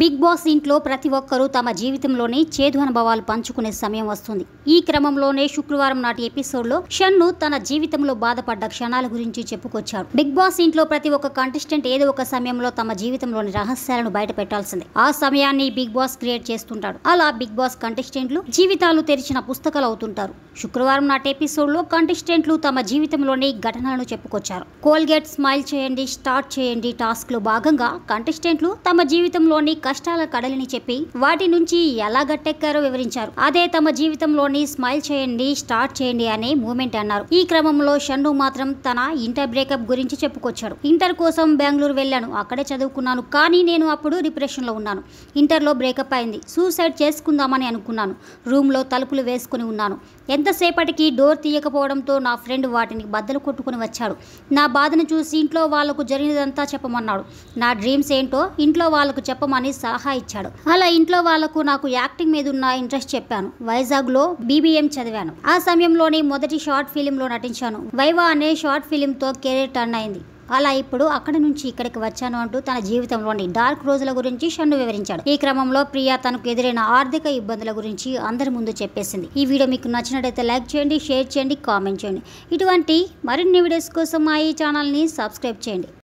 big boss ఇంట్లో ప్రతి ఒక్కరూ తమ జీవితంలోనే చేదు అనుభవాలు పంచుకునే సమయం వస్తుంది ఈ క్రమంలోనే శుక్రవారం నాటి ఎపిసోడ్లో షన్ను తన జీవితంలో బాధపడ్డ క్షణాల గురించి చెప్పుకొచ్చాడు బిగ్ బాస్ ఇంట్లో ప్రతి ఒక్క కంటెస్టెంట్ ఏదో ఒక సమయంలో తమ జీవితంలోని రహస్యాలను బయట పెట్టాల్సిందే ఆ సమయాన్ని బిగ్ బాస్ క్రియేట్ చేస్తుంటాడు అలా బిగ్ బాస్ కంటెస్టెంట్లు జీవితాలు తెరిచిన పుస్తకాలు అవుతుంటారు శుక్రవారం నాటి ఎపిసోడ్లో కంటెస్టెంట్లు తమ జీవితంలోని ఘటనలను చెప్పుకొచ్చారు కోల్గేట్ స్మైల్ చేయండి స్టార్ట్ చేయండి టాస్క్ లో భాగంగా కంటెస్టెంట్లు తమ జీవితంలోని కష్టాల కడలిని చెప్పి వాటి నుంచి ఎలా గట్టెక్కారో వివరించారు అదే తమ జీవితంలోని స్మైల్ చేయండి స్టార్ట్ చేయండి అనే మూమెంట్ అన్నారు ఈ క్రమంలో షన్ను మాత్రం తన ఇంటర్ బ్రేకప్ గురించి చెప్పుకొచ్చాడు ఇంటర్ కోసం బెంగళూరు వెళ్ళాను అక్కడే చదువుకున్నాను కానీ నేను అప్పుడు లో ఉన్నాను ఇంటర్లో బ్రేకప్ అయింది సూసైడ్ చేసుకుందామని అనుకున్నాను రూమ్లో తలుపులు వేసుకుని ఉన్నాను ఎంతసేపటికి డోర్ తీయకపోవడంతో నా ఫ్రెండ్ వాటిని బద్దలు కొట్టుకుని వచ్చాడు నా బాధను చూసి ఇంట్లో వాళ్లకు జరిగినదంతా చెప్పమన్నాడు నా డ్రీమ్స్ ఏంటో ఇంట్లో వాళ్లకు చెప్పమని అని సలహా ఇచ్చాడు అలా ఇంట్లో వాళ్లకు నాకు యాక్టింగ్ మీద ఉన్న ఇంట్రెస్ట్ చెప్పాను వైజాగ్లో బీబీఎం చదివాను ఆ సమయంలోనే మొదటి షార్ట్ ఫిలింలో నటించాను వైవా అనే షార్ట్ ఫిలింతో కెరీర్ టర్న్ అయింది అలా ఇప్పుడు అక్కడి నుంచి ఇక్కడికి వచ్చాను అంటూ తన జీవితంలోని డార్క్ రోజుల గురించి షన్ను వివరించాడు ఈ క్రమంలో ప్రియా తనకు ఎదురైన ఆర్థిక ఇబ్బందుల గురించి అందరి ముందు చెప్పేసింది ఈ వీడియో మీకు నచ్చినట్టయితే లైక్ చేయండి షేర్ చేయండి కామెంట్ చేయండి ఇటువంటి మరిన్ని వీడియోస్ కోసం మా ఈ ఛానల్ని సబ్స్క్రైబ్ చేయండి